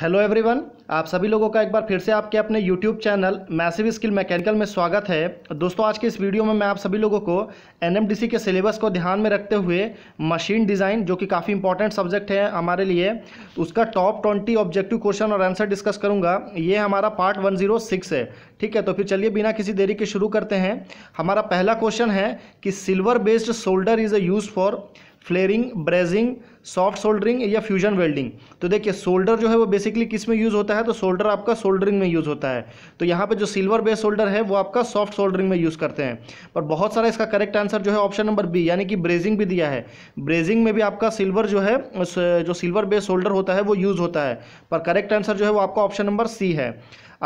hello everyone आप सभी लोगों का एक बार फिर से आपके अपने YouTube channel Massive Skill Mechanical में स्वागत है दोस्तों आज के इस वीडियो में मैं आप सभी लोगों को एनएमडीसी के सिलेबस को ध्यान में रखते हुए मशीन डिज़ाइन जो कि काफ़ी इंपॉर्टेंट सब्जेक्ट है हमारे लिए उसका टॉप ट्वेंटी ऑब्जेक्टिव क्वेश्चन और आंसर डिस्कस करूँगा ये हमारा पार्ट वन है ठीक है तो फिर चलिए बिना किसी देरी के शुरू करते हैं हमारा पहला क्वेश्चन है कि silver based shoulder is a use for flaring brazing soft soldering या फ्यूजन वेल्डिंग तो देखिए सोल्डर जो है वो बेसिकली किस में यूज़ होता है तो सोल्डर आपका सोल्डरिंग में यूज़ होता है तो यहाँ पे जो सिल्वर बेस सोल्डर है वो आपका सॉफ्ट सोल्डरिंग में यूज़ करते हैं पर बहुत सारा इसका करेक्ट आंसर जो है ऑप्शन नंबर बी यानी कि ब्रेजिंग भी दिया है ब्रेजिंग में भी आपका सिल्वर जो है जो सिल्वर बेस सोल्डर होता है वो यूज़ होता है पर करेक्ट आंसर जो है वो आपका ऑप्शन नंबर सी है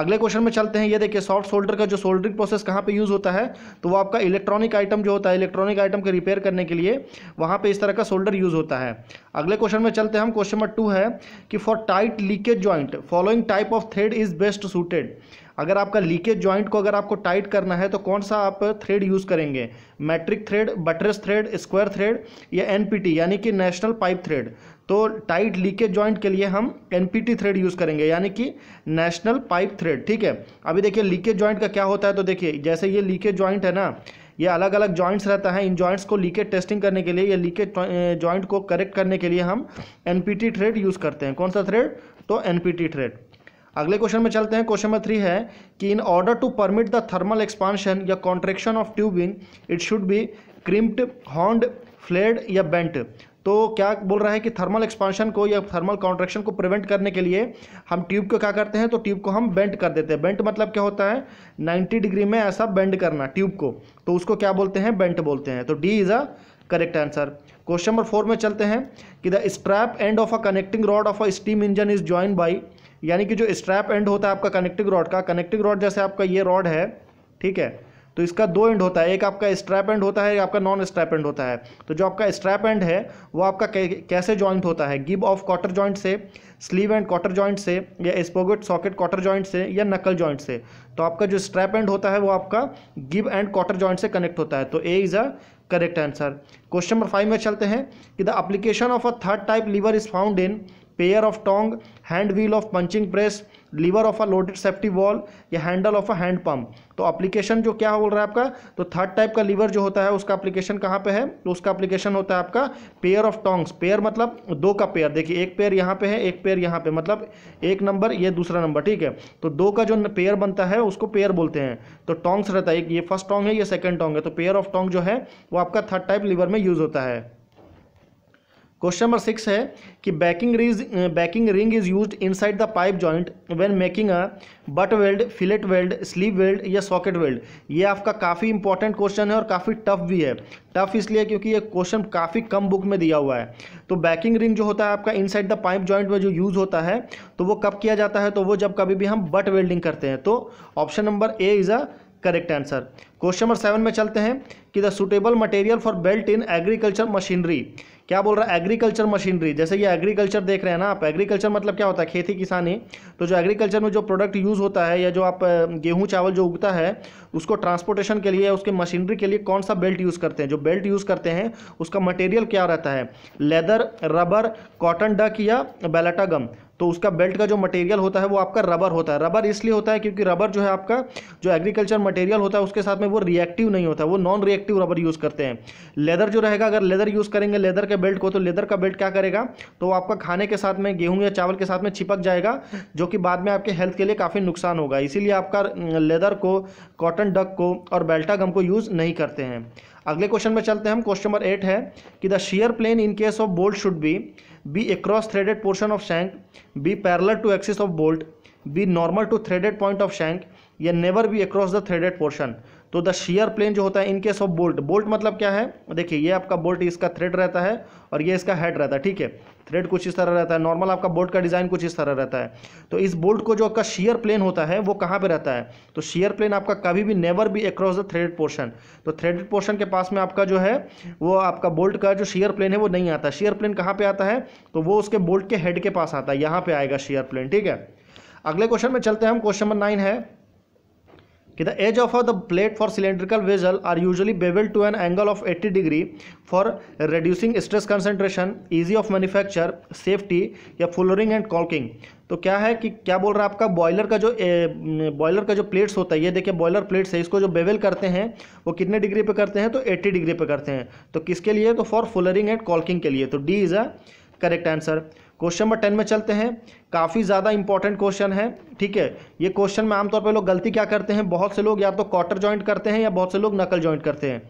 अगले क्वेश्चन में चलते हैं ये देखिए सॉफ्ट सोल्डर का जो सोल्डरिंग प्रोसेस कहाँ पे यूज़ होता है तो वो आपका इलेक्ट्रॉनिक आइटम जो होता है इलेक्ट्रॉनिक आइटम के रिपेयर करने के लिए वहाँ पे इस तरह का सोल्डर यूज़ होता है अगले क्वेश्चन में चलते हैं हम क्वेश्चन नंबर टू है कि for tight leakage joint following type of thread is best suited अगर आपका लीकेज ज्वाइंट को अगर आपको टाइट करना है तो कौन सा आप थ्रेड यूज़ करेंगे metric thread buttress thread square thread या एनपीटी यानी कि नेशनल पाइप थ्रेड तो टाइट लीकेज जॉइंट के लिए हम एनपीटी थ्रेड यूज़ करेंगे यानी कि नेशनल पाइप थ्रेड ठीक है अभी देखिए लीकेज जॉइंट का क्या होता है तो देखिए जैसे ये लीकेज जॉइंट है ना ये अलग अलग जॉइंट्स रहता है इन जॉइंट्स को लीकेज टेस्टिंग करने के लिए या लीकेज जॉइंट को करेक्ट करने के लिए हम एन थ्रेड यूज़ करते हैं कौन सा थ्रेड तो एन थ्रेड अगले क्वेश्चन में चलते हैं क्वेश्चन नंबर थ्री है कि in order to permit the thermal expansion या contraction of tubing it should be crimped honed flared या बेंट तो क्या बोल रहा है कि थर्मल एक्सपांशन को या थर्मल कॉन्ट्रेक्शन को प्रिवेंट करने के लिए हम ट्यूब को क्या करते हैं तो ट्यूब को हम बेंट कर देते हैं बेंट मतलब क्या होता है 90 डिग्री में ऐसा बेंड करना ट्यूब को तो उसको क्या बोलते हैं बेंट बोलते हैं तो D is a correct answer question number four में चलते हैं कि the strap end of a connecting rod of a steam engine is join by यानी कि जो स्ट्रैप एंड होता है आपका कनेक्टिंग रॉड का कनेक्टिंग रॉड जैसे आपका ये रॉड है ठीक है तो इसका दो एंड होता है एक आपका स्ट्रैप एंड होता है एक आपका नॉन स्ट्रैप एंड होता है तो जो आपका स्ट्रैप एंड है वो आपका कैसे जॉइंट होता है गिब ऑफ कॉटर जॉइंट से स्लीव एंड कॉटर जॉइंट से या स्पोगेट सॉकेट कॉटर जॉइंट से या नकल जॉइंट से तो आपका जो स्ट्रैप एंड होता है वो आपका गिब एंड क्वार्टर जॉइंट से कनेक्ट होता है तो A is a correct answer question number five में चलते हैं कि the application of a third type lever is found in pair of tong hand wheel of punching press lever of a loaded safety valve या handle of a hand pump तो application जो क्या बोल रहा है आपका तो थर्ड टाइप का लीवर जो होता है उसका अप्लीकेशन कहाँ पे है तो उसका अप्लीकेशन होता है आपका पेयर ऑफ टोंग्स पेयर मतलब दो का पेयर देखिए एक पेयर यहाँ पे है एक पेयर यहाँ पे मतलब एक नंबर ये दूसरा नंबर ठीक है तो दो का जो पेयर बनता है उसको पेयर बोलते हैं तो टोंग्स रहता है ये फर्स्ट टोंग है ये सेकेंड टोंग है तो पेयर ऑफ टोंग जो है वो आपका थर्ड टाइप लीवर में यूज होता है क्वेश्चन नंबर सिक्स है कि backing ridge backing ring is use inside the pipe joint when making a butt weld fillet weld sleeve weld या सॉकेट वेल्ड ये आपका काफ़ी इंपॉर्टेंट क्वेश्चन है और काफ़ी टफ भी है टफ इसलिए क्योंकि ये क्वेश्चन काफ़ी कम बुक में दिया हुआ है तो बैकिंग रिंग जो होता है आपका इनसाइड द पाइप जॉइंट में जो यूज़ होता है तो वो कब किया जाता है तो वो जब कभी भी हम बट वेल्डिंग करते हैं तो option number A is a correct answer question number seven में चलते हैं कि the suitable material for belt in agriculture machinery क्या बोल रहा है एग्रीकल्चर मशीनरी जैसे ये एग्रीकल्चर देख रहे हैं ना आप एग्रीकल्चर मतलब क्या होता है खेती किसानी तो जो एग्रीकल्चर में जो प्रोडक्ट यूज़ होता है या जो आप गेहूँ चावल जो उगता है उसको ट्रांसपोर्टेशन के लिए या उसके मशीनरी के लिए कौन सा बेल्ट यूज़ करते हैं जो बेल्ट यूज़ करते हैं उसका मटेरियल क्या रहता है लेदर रबर कॉटन डक या बेलाटा गम तो उसका बेल्ट का जो मटेरियल होता है वो आपका रबर होता है रबर इसलिए होता है क्योंकि रबर जो है आपका जो एग्रीकल्चर मटेरियल होता है उसके साथ में वो रिएक्टिव नहीं होता वो नॉन रिएक्टिव रबर यूज़ करते हैं लेदर जो रहेगा अगर लेदर यूज़ करेंगे लेदर के बेल्ट को तो लेदर का बेल्ट क्या करेगा तो आपका खाने के साथ में गेहूँ या चावल के साथ में छिपक जाएगा जो कि बाद में आपके हेल्थ के लिए काफ़ी नुकसान होगा इसीलिए आपका लेदर को कॉटन डक को और बेल्टा गम को यूज़ नहीं करते हैं अगले क्वेश्चन में चलते हैं हम क्वेश्चन नंबर एट है कि the shear plane in case of bolt should be be across threaded portion of shank be parallel to axis of bolt be normal to threaded point of shank या never be across the threaded portion तो the shear plane जो होता है in case of bolt bolt मतलब क्या है देखिए ये आपका बोल्ट इसका थ्रेड रहता है और ये इसका हेड रहता है ठीक है थ्रेड कुछ इस तरह रहता है नॉर्मल आपका बोल्ट का डिज़ाइन कुछ इस तरह रहता है तो इस बोल्ट को जो आपका शेयर प्लेन होता है वो कहाँ पे रहता है तो शेयर प्लेन आपका कभी भी नेवर भी अक्रॉस द थ्रेडेड पोर्शन तो थ्रेडेड पोर्शन के पास में आपका जो है वो आपका बोल्ट का जो शेयर प्लेन है वो नहीं आता शेयर प्लेन कहाँ पर आता है तो वो उसके बोल्ट के हेड के पास आता है यहाँ पर आएगा शेयर प्लेन ठीक है अगले क्वेश्चन में चलते हैं हम क्वेश्चन नंबर नाइन है कि the edge of the plate for cylindrical vessel are usually bevel to an angle of 80 degree for reducing stress concentration easy of manufacture safety या फुलरिंग एंड कॉकिंग तो क्या है कि क्या बोल रहा है आपका बॉयलर का जो बॉयलर का जो प्लेट्स होता है ये देखिए बॉयलर प्लेट्स है इसको जो बेवल करते हैं वो कितने डिग्री पे करते हैं तो एट्टी डिग्री पे करते हैं तो किसके लिए तो फॉर फुलरिंग एंड कॉकिंग के लिए तो D is a correct answer question number ten में चलते हैं काफ़ी ज़्यादा इंपॉर्टेंट क्वेश्चन है ठीक है ये क्वेश्चन में आमतौर पर लोग गलती क्या करते हैं बहुत से लोग या तो क्वार्टर ज्वाइंट करते हैं या बहुत से लोग नकल ज्वाइंट करते हैं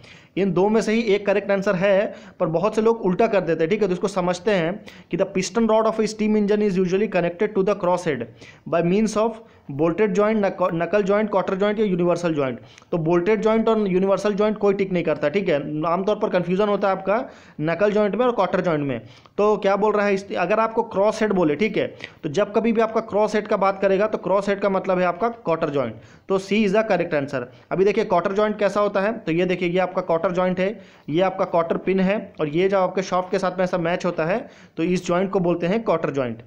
इन दो में से ही एक करेक्ट आंसर है पर बहुत से लोग उल्टा कर देते हैं ठीक है तो इसको समझते हैं कि the piston rod of steam engine is usually connected to the cross head by means of bolted joint knuckle joint quarter joint या यूनिवर्सल जॉइंट तो बोल्टेड जॉइंट और यूनिवर्सल जॉइंट कोई टिक नहीं करता ठीक है आमतौर पर कन्फ्यूजन होता है आपका नकल जॉइंट में और क्वार्टर जॉइंट में तो क्या बोल रहा है अगर आपको क्रॉस हेड बोले ठीक है तो जब कभी भी आपका क्रॉस हेड का बात करेगा तो क्रॉस हेड का मतलब है आपका क्वार्टर जॉइंट तो C is the correct answer अभी देखिए क्वार्टर जॉइंट कैसा होता है तो ये देखिए ये आपका क्वार्टर जॉइंट है ये आपका क्वार्टर पिन है और ये जब आपके शॉप के साथ में ऐसा मैच होता है तो इस ज्वाइंट को बोलते हैं क्वार्टर जॉइंट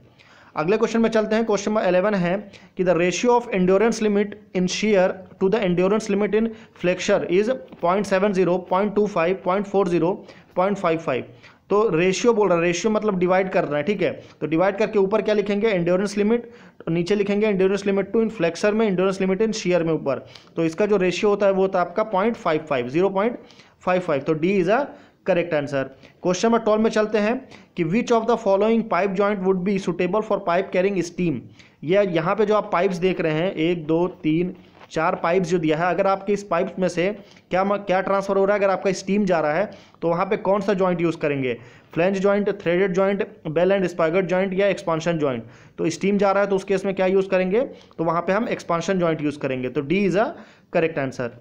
अगले क्वेश्चन में चलते हैं क्वेश्चन नंबर एलेवन है कि the ratio of endurance limit in shear to the endurance limit in flexure is point seven zero point two five point four zero point five five तो ratio बोल रहा है ratio मतलब divide कर रहा है ठीक है तो डिवाइड करके ऊपर क्या लिखेंगे इंड्योरेंस लिमिट तो नीचे लिखेंगे endurance limit to in flexure में इंड्योरेंस लिमिट इन शेयर में ऊपर तो इसका जो रेशियो होता है वो होता है आपका point five five zero point five five तो D is a correct answer question number twelve में चलते हैं कि which of the following pipe joint would be suitable for pipe carrying steam यह यहाँ पे जो आप पाइप्स देख रहे हैं एक दो तीन चार पाइप जो दिया है अगर आपके इस पाइप में से क्या क्या ट्रांसफर हो रहा है अगर आपका स्टीम जा रहा है तो वहाँ पे कौन सा जॉइंट यूज़ करेंगे flange joint threaded joint bell and spigot joint या एक्सपांशन जॉइंट तो स्टीम जा रहा है तो उस केस में क्या यूज़ करेंगे तो वहाँ पर हम एक्सपांशन जॉइंट यूज़ करेंगे तो D is a correct answer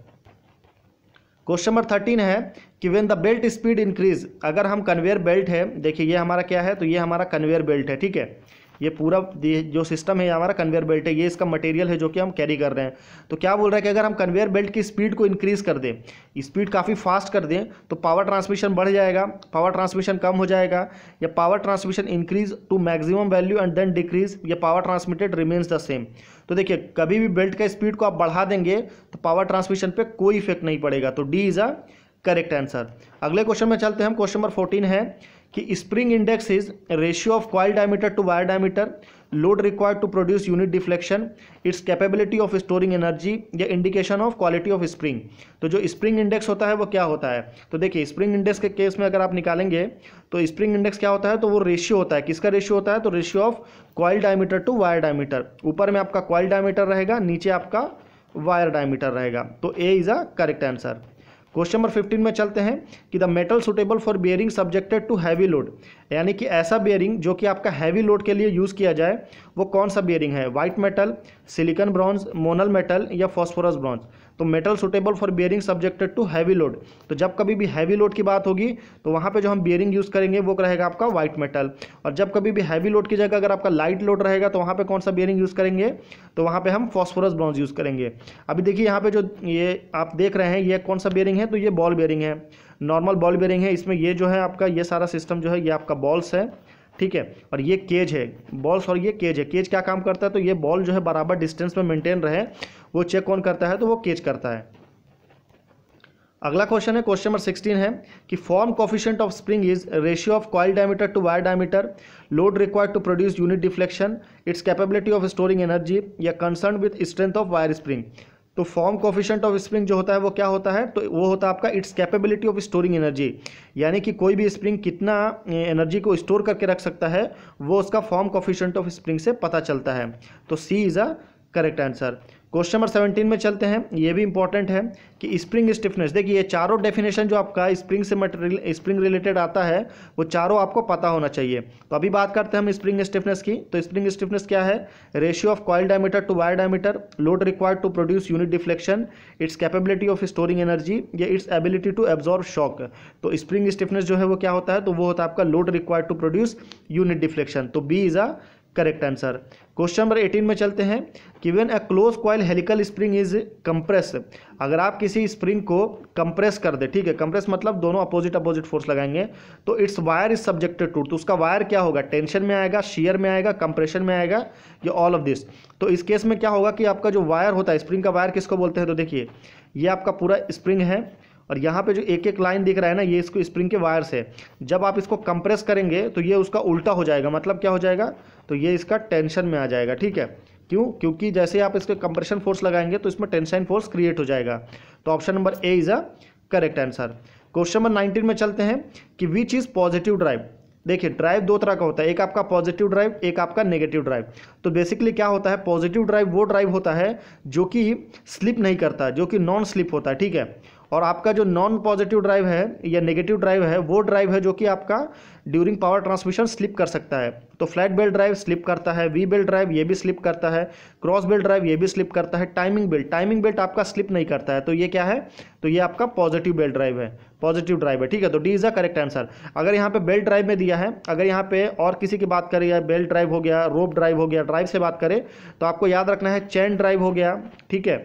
question number thirteen है कि when the belt speed increase अगर हम कन्वेयर बेल्ट है देखिए ये हमारा क्या है तो ये हमारा कन्वेयर बेल्ट है ठीक है ये पूरा जो सिस्टम है हमारा कन्वेयर बेल्ट है ये इसका मटेरियल है जो कि हम कैरी कर रहे हैं तो क्या बोल रहा है कि अगर हम कन्वेयर बेल्ट की स्पीड को इंक्रीज़ कर दें स्पीड काफ़ी फास्ट कर दें तो पावर ट्रांसमिशन बढ़ जाएगा पावर ट्रांसमिशन कम हो जाएगा या power transmission increase to maximum value and then decrease या power transmitted remains the same तो देखिए कभी भी बेल्ट का स्पीड को आप बढ़ा देंगे तो पावर ट्रांसमिशन पर कोई इफेक्ट नहीं पड़ेगा तो D is a correct answer अगले क्वेश्चन में चलते हैं क्वेश्चन नंबर फोर्टीन है कि spring index is ratio of coil diameter to wire diameter load required to produce unit deflection its capability of storing energy या indication of quality of spring तो जो spring index होता है वो क्या होता है तो देखिए स्प्रिंग इंडेक्स के केस में अगर आप निकालेंगे तो स्प्रिंग इंडेक्स क्या होता है तो वो रेशियो होता है किसका रेशियो होता है तो ratio of coil diameter to wire diameter ऊपर में आपका क्वाइल डायमीटर रहेगा नीचे आपका वायर डायमीटर रहेगा तो A is a correct answer question number fifteen में चलते हैं कि the metal suitable for bearing subjected to heavy load यानी कि ऐसा बियरिंग जो कि आपका हैवी लोड के लिए यूज़ किया जाए वो कौन सा बियरिंग है white metal silicon bronze monel metal या फॉस्फोरस ब्रॉन्ज तो metal suitable for bearing subjected to heavy load तो जब कभी भी हैवी लोड की बात होगी तो वहाँ पर जो हम बियरिंग यूज़ करेंगे वो रहेगा आपका व्हाइट मेटल और जब कभी भी हैवी लोड की जगह अगर आपका लाइट लोड रहेगा तो वहाँ पर कौन सा बियरिंग यूज़ करेंगे तो वहाँ पर हम फॉस्फोरस ब्रॉन्ज यूज़ करेंगे अभी देखिए यहाँ पर जो ये आप देख रहे हैं ये कौन सा बियरिंग है तो ये बॉल बियरिंग है नॉर्मल बॉल बियरिंग है इसमें ये जो है आपका ये सारा सिस्टम जो है ये आपका बॉल्स है ठीक है और ये केज है बॉल्स और ये केज है केज क्या काम करता है तो ये बॉल जो है बराबर डिस्टेंस में मेंटेन रहे वो चेक कौन करता है तो वो केज करता है अगला क्वेश्चन है क्वेश्चन नंबर सिक्सटीन है कि form coefficient of spring is ratio of coil diameter to wire diameter load required to produce unit deflection its capability of storing energy या concern with strength of wire spring तो form coefficient of spring जो होता है वो क्या होता है तो वो होता है आपका its capability of storing energy यानी कि कोई भी स्प्रिंग कितना एनर्जी को स्टोर करके रख सकता है वो उसका फॉर्म कोफिशेंट ऑफ स्प्रिंग से पता चलता है तो C is a correct answer question number seventeen में चलते हैं ये भी इंपॉर्टेंट है कि स्प्रिंग स्टिफनेस देखिए ये चारों डेफिनेशन जो आपका स्प्रिंग से मटेरियल स्प्रिंग रिलेटेड आता है वो चारों आपको पता होना चाहिए तो अभी बात करते हैं हम स्प्रिंग स्टिफनेस की तो स्प्रिंग स्टिफनेस क्या है ratio of coil diameter to wire diameter load required to produce unit deflection its capability of storing energy या its ability to absorb shock तो स्प्रिंग स्टिफनेस जो है वो क्या होता है तो वो होता है आपका load required to produce unit deflection तो B is a correct answer question number eighteen में चलते हैं कि when a close coil helical spring is compress अगर आप किसी स्प्रिंग को कंप्रेस कर दे ठीक है कंप्रेस मतलब दोनों अपोजिट अपोजिट फोर्स लगाएंगे तो its wire is subjected to तो उसका वायर क्या होगा टेंशन में आएगा शेयर में आएगा कंप्रेशन में आएगा ये ऑल ऑफ दिस तो इस केस में क्या होगा कि आपका जो वायर होता है स्प्रिंग का वायर किसको बोलते हैं तो देखिए ये आपका पूरा स्प्रिंग है और यहाँ पे जो एक एक लाइन दिख रहा है ना ये इसको स्प्रिंग के वायर्स है जब आप इसको कंप्रेस करेंगे तो ये उसका उल्टा हो जाएगा मतलब क्या हो जाएगा तो ये इसका टेंशन में आ जाएगा ठीक है क्यों क्योंकि जैसे आप इसके कंप्रेशन फोर्स लगाएंगे तो इसमें टेंशन फोर्स क्रिएट हो जाएगा तो option number A is a correct answer question number nineteen में चलते हैं कि विच इज़ पॉजिटिव ड्राइव देखिए ड्राइव दो तरह का होता है एक आपका पॉजिटिव ड्राइव एक आपका नेगेटिव ड्राइव तो बेसिकली क्या होता है पॉजिटिव ड्राइव वो ड्राइव होता है जो कि स्लिप नहीं करता जो कि नॉन स्लिप होता है ठीक है और आपका जो नॉन पॉजिटिव ड्राइव है या नेगेटिव ड्राइव है वो ड्राइव है जो कि आपका ड्यूरिंग पावर ट्रांसमिशन स्लिप कर सकता है तो फ्लैट बेल ड्राइव स्लिप करता है वी बेल ड्राइव ये भी स्लिप करता है क्रॉस बेल ड्राइव ये भी स्लिप करता है टाइमिंग बेल्ट टाइमिंग बेल्ट आपका स्लिप नहीं करता है तो ये क्या है तो ये आपका पॉजिटिव बेल्ट ड्राइव है पॉजिटिव ड्राइव है ठीक है तो D is the correct answer अगर यहाँ पे बेल्ट ड्राइव में दिया है अगर यहाँ पे और किसी की बात करें या बेल्ट ड्राइव हो गया रोप ड्राइव हो गया ड्राइव से बात करें तो आपको याद रखना है चैन ड्राइव हो गया ठीक है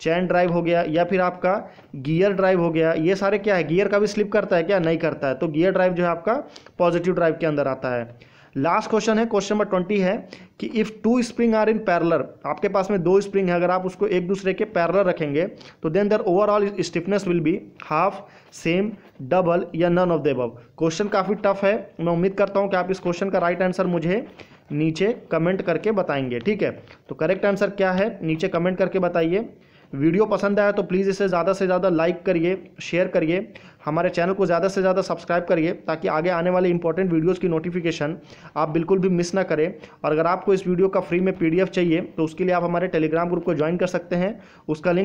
चैन ड्राइव हो गया या फिर आपका गियर ड्राइव हो गया ये सारे क्या है गियर का भी स्लिप करता है क्या नहीं करता है तो गियर ड्राइव जो है आपका पॉजिटिव ड्राइव के अंदर आता है लास्ट क्वेश्चन है क्वेश्चन नंबर ट्वेंटी है कि if two spring are in parallel आपके पास में दो स्प्रिंग है अगर आप उसको एक दूसरे के पैरलर रखेंगे तो then the overall stiffness will be half same double या none of the above question काफ़ी टफ है मैं उम्मीद करता हूँ कि आप इस क्वेश्चन का राइट right आंसर मुझे नीचे कमेंट करके बताएंगे ठीक है तो करेक्ट आंसर क्या है नीचे कमेंट करके बताइए वीडियो पसंद आया तो प्लीज़ इसे ज़्यादा से ज़्यादा लाइक करिए शेयर करिए हमारे चैनल को ज़्यादा से ज़्यादा सब्सक्राइब करिए ताकि आगे आने वाले इंपॉर्टेंट वीडियोज़ की नोटिफिकेशन आप बिल्कुल भी मिस ना करें और अगर आपको इस वीडियो का फ्री में पीडीएफ चाहिए तो उसके लिए आप हमारे टेलीग्राम ग्रुप को ज्वाइन कर सकते हैं उसका लिंक